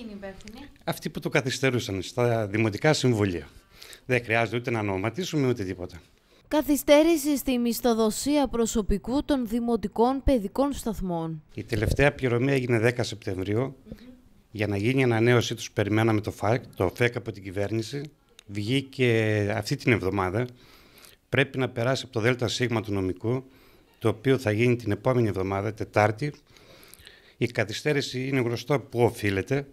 είναι Αυτοί που το καθυστερούσαν στα δημοτικά συμβουλία. Δεν χρειάζεται ούτε να ονοματίσουμε ούτε τίποτα. Καθυστέρηση στη μισθοδοσία προσωπικού των δημοτικών παιδικών σταθμών. Η τελευταία πληρωμή έγινε 10 Σεπτεμβρίου. Για να γίνει η ανανέωσή τους, περιμέναμε το ΦΑΚ, το ΦΕΚ από την κυβέρνηση. Βγήκε αυτή την εβδομάδα. Πρέπει να περάσει από το ΔΣ του νομικού, το οποίο θα γίνει την επόμενη εβδομάδα, Τετάρτη. Η καθυστέρηση είναι γνωστό που οφείλεται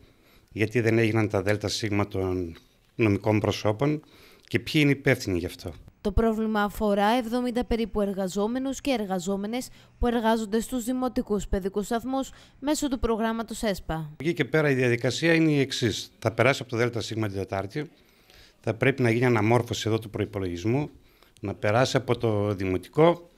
γιατί δεν έγιναν τα ΔΣ των νομικών προσώπων και ποιοι είναι υπεύθυνοι γι' αυτό. Το πρόβλημα αφορά 70 περίπου εργαζόμενους και εργαζόμενες που εργάζονται στους δημοτικούς παιδικούς σταθμούς μέσω του προγράμματος ΕΣΠΑ. Εκεί και πέρα η διαδικασία είναι η εξής. Θα περάσει από το ΔΣ την Τετάρτη, θα πρέπει να γίνει αναμόρφωση εδώ του προπολογισμού, να περάσει από το Δημοτικό,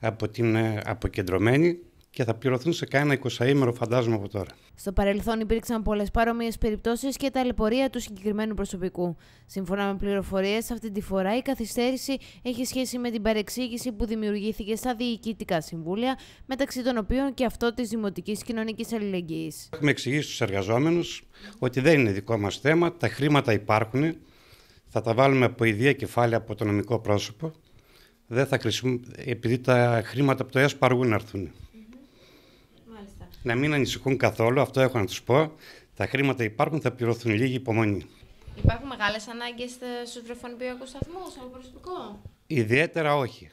από την ε, αποκεντρωμένη και θα πληρωθούν σε κανένα 20ήμερο, φαντάζομαι από τώρα. Στο παρελθόν υπήρξαν πολλές παρόμοιες περιπτώσεις και τα λεπορία του συγκεκριμένου προσωπικού. Σύμφωνα με πληροφορίες, αυτή τη φορά η καθυστέρηση έχει σχέση με την παρεξήγηση που δημιουργήθηκε στα διοικητικά συμβούλια, μεταξύ των οποίων και αυτό της Δημοτικής Κοινωνικής Αλληλεγγύης. Έχουμε εξηγήσει στους εργαζόμενους ότι δεν είναι δικό μας θέμα, τα χρήματα υπάρχουν, θα τα βάλουμε από ιδία κεφάλαια από το νομικό πρόσωπο. Δεν θα κρύσουμε επειδή τα χρήματα από το ΕΣΠΑ αργούν να έρθουν να μην ανησυχούν καθόλου, αυτό έχω να τους πω. Τα χρήματα υπάρχουν, θα πληρωθούν λίγη υπομονή. Υπάρχουν μεγάλες ανάγκες ε, στους βρεφονιπιακούς σταθμούς, από προσωπικό. Ιδιαίτερα όχι.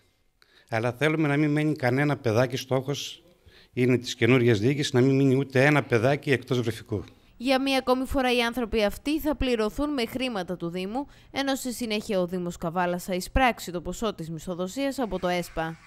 Αλλά θέλουμε να μην μένει κανένα παιδάκι στόχος είναι της καινούργιας διοίκησης να μην μείνει ούτε ένα παιδάκι εκτός βρεφικού. Για μία ακόμη φορά οι άνθρωποι αυτοί θα πληρωθούν με χρήματα του Δήμου, ενώ στη συνέχεια ο Δήμος Καβάλας θα εισπράξει το ποσό της μισθοδοσίας από το ΕΣΠΑ.